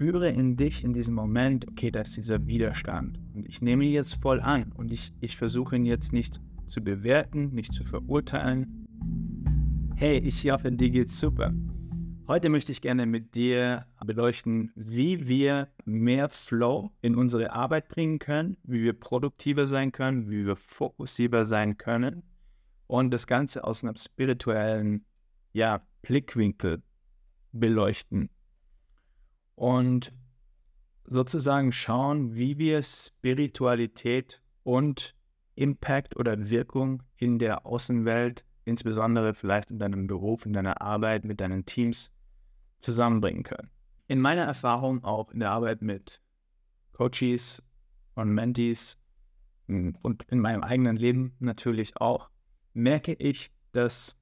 spüre in dich in diesem Moment, okay, da ist dieser Widerstand. Und ich nehme ihn jetzt voll ein und ich, ich versuche ihn jetzt nicht zu bewerten, nicht zu verurteilen. Hey, ich hoffe, dir geht's super. Heute möchte ich gerne mit dir beleuchten, wie wir mehr Flow in unsere Arbeit bringen können, wie wir produktiver sein können, wie wir fokussierbar sein können und das Ganze aus einem spirituellen ja, Blickwinkel beleuchten und sozusagen schauen, wie wir Spiritualität und Impact oder Wirkung in der Außenwelt, insbesondere vielleicht in deinem Beruf, in deiner Arbeit, mit deinen Teams zusammenbringen können. In meiner Erfahrung auch in der Arbeit mit Coaches und Mentees hm, und in meinem eigenen Leben natürlich auch, merke ich, dass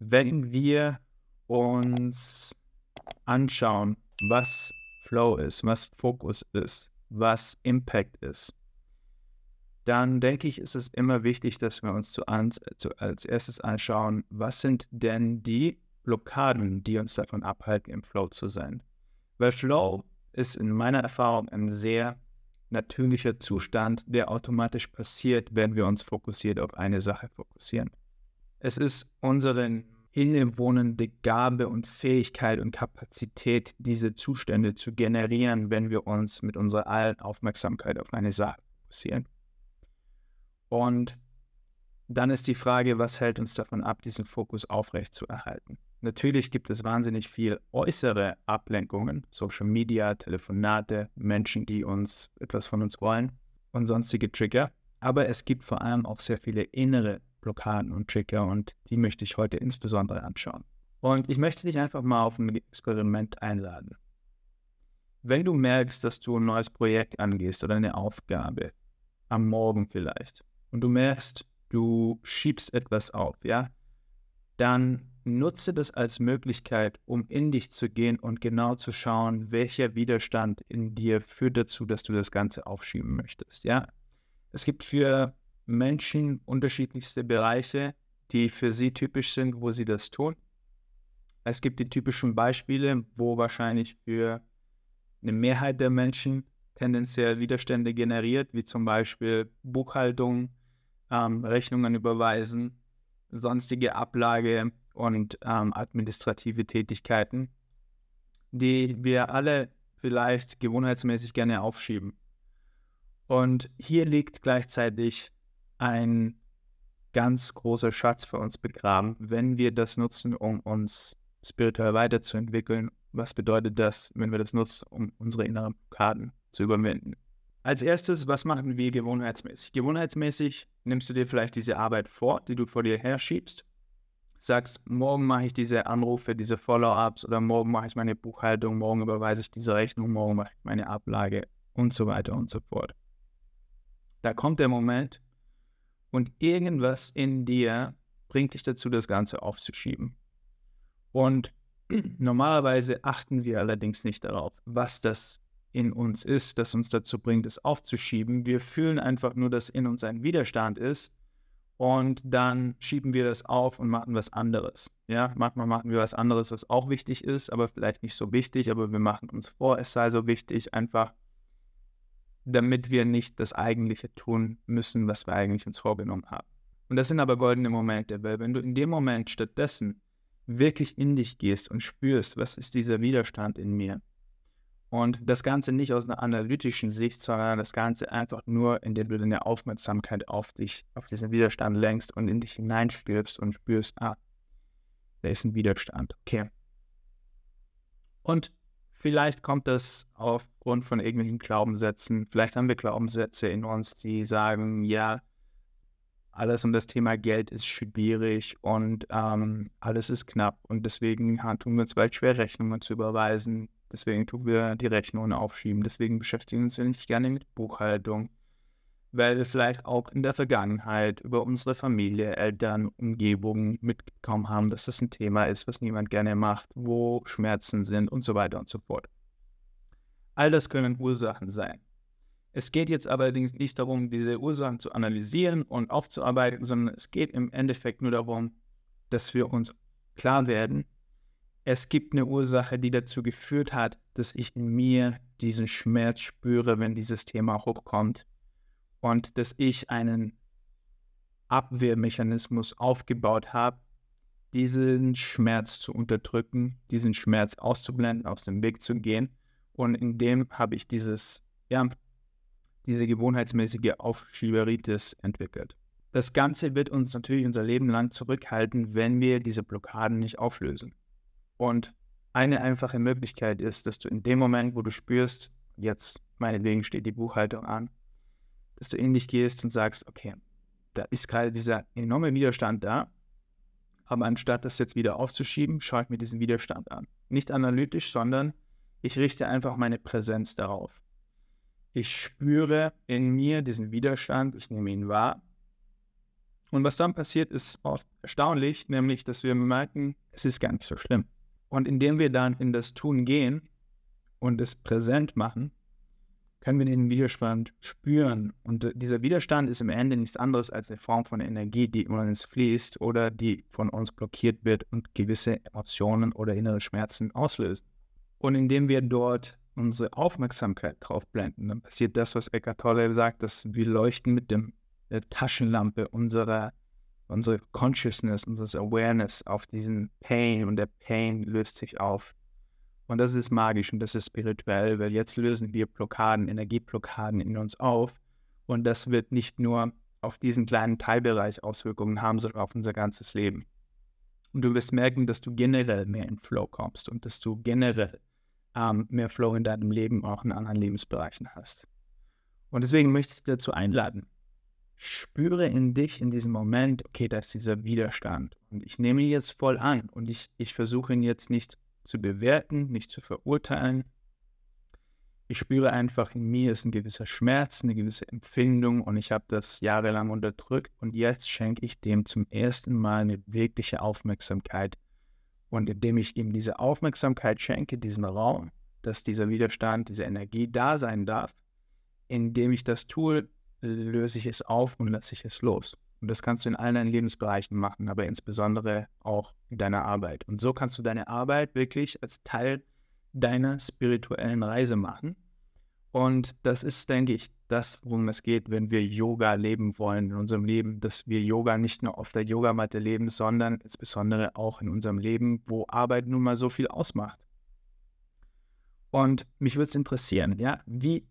wenn wir uns anschauen, was Flow ist, was Fokus ist, was Impact ist, dann denke ich, ist es immer wichtig, dass wir uns zu, ans, zu als erstes anschauen, was sind denn die Blockaden, die uns davon abhalten, im Flow zu sein. Weil Flow ist in meiner Erfahrung ein sehr natürlicher Zustand, der automatisch passiert, wenn wir uns fokussiert auf eine Sache fokussieren. Es ist unseren innewohnende Gabe und Fähigkeit und Kapazität, diese Zustände zu generieren, wenn wir uns mit unserer allen Aufmerksamkeit auf eine Sache fokussieren. Und dann ist die Frage, was hält uns davon ab, diesen Fokus aufrecht zu erhalten? Natürlich gibt es wahnsinnig viel äußere Ablenkungen, Social Media, Telefonate, Menschen, die uns etwas von uns wollen und sonstige Trigger. Aber es gibt vor allem auch sehr viele innere Blockaden und Trigger und die möchte ich heute insbesondere anschauen. Und ich möchte dich einfach mal auf ein Experiment einladen. Wenn du merkst, dass du ein neues Projekt angehst oder eine Aufgabe, am Morgen vielleicht, und du merkst, du schiebst etwas auf, ja, dann nutze das als Möglichkeit, um in dich zu gehen und genau zu schauen, welcher Widerstand in dir führt dazu, dass du das Ganze aufschieben möchtest. Ja, es gibt für Menschen unterschiedlichste Bereiche, die für sie typisch sind, wo sie das tun. Es gibt die typischen Beispiele, wo wahrscheinlich für eine Mehrheit der Menschen tendenziell Widerstände generiert, wie zum Beispiel Buchhaltung, ähm, Rechnungen überweisen, sonstige Ablage und ähm, administrative Tätigkeiten, die wir alle vielleicht gewohnheitsmäßig gerne aufschieben. Und hier liegt gleichzeitig ein ganz großer Schatz für uns begraben, wenn wir das nutzen, um uns spirituell weiterzuentwickeln. Was bedeutet das, wenn wir das nutzen, um unsere inneren Blockaden zu überwinden? Als erstes, was machen wir gewohnheitsmäßig? Gewohnheitsmäßig nimmst du dir vielleicht diese Arbeit vor, die du vor dir herschiebst, sagst, morgen mache ich diese Anrufe, diese Follow-ups oder morgen mache ich meine Buchhaltung, morgen überweise ich diese Rechnung, morgen mache ich meine Ablage und so weiter und so fort. Da kommt der Moment, und irgendwas in dir bringt dich dazu, das Ganze aufzuschieben. Und normalerweise achten wir allerdings nicht darauf, was das in uns ist, das uns dazu bringt, es aufzuschieben. Wir fühlen einfach nur, dass in uns ein Widerstand ist und dann schieben wir das auf und machen was anderes. Ja, manchmal machen wir was anderes, was auch wichtig ist, aber vielleicht nicht so wichtig, aber wir machen uns vor, es sei so wichtig, einfach damit wir nicht das Eigentliche tun müssen, was wir eigentlich uns vorgenommen haben. Und das sind aber goldene Momente, weil wenn du in dem Moment stattdessen wirklich in dich gehst und spürst, was ist dieser Widerstand in mir, und das Ganze nicht aus einer analytischen Sicht, sondern das Ganze einfach nur, indem du deine Aufmerksamkeit auf dich, auf diesen Widerstand lenkst und in dich hineinspürst und spürst, ah, da ist ein Widerstand. Okay. Und Vielleicht kommt das aufgrund von irgendwelchen Glaubenssätzen. Vielleicht haben wir Glaubenssätze in uns, die sagen, ja, alles um das Thema Geld ist schwierig und ähm, alles ist knapp und deswegen tun wir uns bald schwer, Rechnungen zu überweisen. Deswegen tun wir die Rechnungen aufschieben. Deswegen beschäftigen wir uns nicht gerne mit Buchhaltung weil wir vielleicht auch in der Vergangenheit über unsere Familie, Eltern, Umgebung mitbekommen haben, dass das ein Thema ist, was niemand gerne macht, wo Schmerzen sind und so weiter und so fort. All das können Ursachen sein. Es geht jetzt allerdings nicht darum, diese Ursachen zu analysieren und aufzuarbeiten, sondern es geht im Endeffekt nur darum, dass wir uns klar werden, es gibt eine Ursache, die dazu geführt hat, dass ich in mir diesen Schmerz spüre, wenn dieses Thema hochkommt und dass ich einen Abwehrmechanismus aufgebaut habe, diesen Schmerz zu unterdrücken, diesen Schmerz auszublenden, aus dem Weg zu gehen. Und in dem habe ich dieses, ja, diese gewohnheitsmäßige Aufschieberitis entwickelt. Das Ganze wird uns natürlich unser Leben lang zurückhalten, wenn wir diese Blockaden nicht auflösen. Und eine einfache Möglichkeit ist, dass du in dem Moment, wo du spürst, jetzt meinetwegen steht die Buchhaltung an, dass du in dich gehst und sagst, okay, da ist gerade dieser enorme Widerstand da, aber anstatt das jetzt wieder aufzuschieben, schaue ich mir diesen Widerstand an. Nicht analytisch, sondern ich richte einfach meine Präsenz darauf. Ich spüre in mir diesen Widerstand, ich nehme ihn wahr. Und was dann passiert, ist oft erstaunlich, nämlich, dass wir merken, es ist gar nicht so schlimm. Und indem wir dann in das Tun gehen und es präsent machen, können wir diesen Widerstand spüren. Und äh, dieser Widerstand ist im Ende nichts anderes als eine Form von Energie, die in uns fließt oder die von uns blockiert wird und gewisse Emotionen oder innere Schmerzen auslöst. Und indem wir dort unsere Aufmerksamkeit drauf blenden, dann passiert das, was Eckhart Tolle sagt, dass wir leuchten mit dem, der äh, Taschenlampe unserer unsere Consciousness, unseres Awareness auf diesen Pain und der Pain löst sich auf. Und das ist magisch und das ist spirituell, weil jetzt lösen wir Blockaden, Energieblockaden in uns auf. Und das wird nicht nur auf diesen kleinen Teilbereich Auswirkungen haben, sondern auf unser ganzes Leben. Und du wirst merken, dass du generell mehr in Flow kommst und dass du generell ähm, mehr Flow in deinem Leben auch in anderen Lebensbereichen hast. Und deswegen möchte ich dich dazu einladen. Spüre in dich in diesem Moment, okay, da ist dieser Widerstand. Und ich nehme ihn jetzt voll an und ich, ich versuche ihn jetzt nicht zu bewerten, nicht zu verurteilen. Ich spüre einfach, in mir ist ein gewisser Schmerz, eine gewisse Empfindung und ich habe das jahrelang unterdrückt und jetzt schenke ich dem zum ersten Mal eine wirkliche Aufmerksamkeit. Und indem ich ihm diese Aufmerksamkeit schenke, diesen Raum, dass dieser Widerstand, diese Energie da sein darf, indem ich das tue, löse ich es auf und lasse ich es los. Und das kannst du in allen deinen Lebensbereichen machen, aber insbesondere auch in deiner Arbeit. Und so kannst du deine Arbeit wirklich als Teil deiner spirituellen Reise machen. Und das ist, denke ich, das, worum es geht, wenn wir Yoga leben wollen in unserem Leben, dass wir Yoga nicht nur auf der Yogamatte leben, sondern insbesondere auch in unserem Leben, wo Arbeit nun mal so viel ausmacht. Und mich würde es interessieren, ja, wie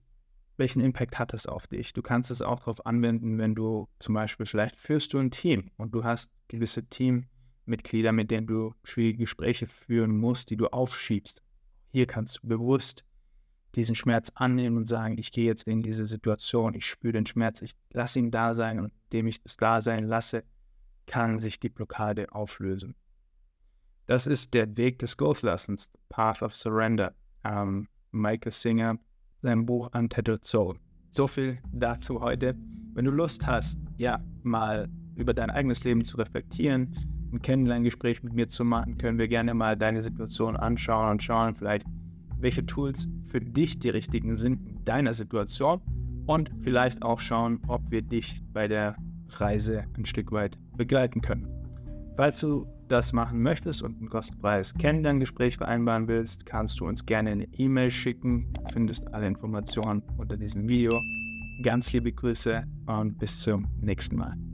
welchen Impact hat es auf dich? Du kannst es auch darauf anwenden, wenn du zum Beispiel vielleicht führst du ein Team und du hast gewisse Teammitglieder, mit denen du schwierige Gespräche führen musst, die du aufschiebst. Hier kannst du bewusst diesen Schmerz annehmen und sagen, ich gehe jetzt in diese Situation, ich spüre den Schmerz, ich lasse ihn da sein und indem ich das da sein lasse, kann sich die Blockade auflösen. Das ist der Weg des Ghostlassens, Path of Surrender. Ähm, Michael Singer seinem Buch Untitled Soul. So viel dazu heute. Wenn du Lust hast, ja, mal über dein eigenes Leben zu reflektieren, ein Kennenlerngespräch mit mir zu machen, können wir gerne mal deine Situation anschauen und schauen vielleicht, welche Tools für dich die richtigen sind in deiner Situation und vielleicht auch schauen, ob wir dich bei der Reise ein Stück weit begleiten können. Falls du das machen möchtest und ein kostenfreies Kennenlerngespräch vereinbaren willst, kannst du uns gerne eine E-Mail schicken. Du findest alle Informationen unter diesem Video. Ganz liebe Grüße und bis zum nächsten Mal.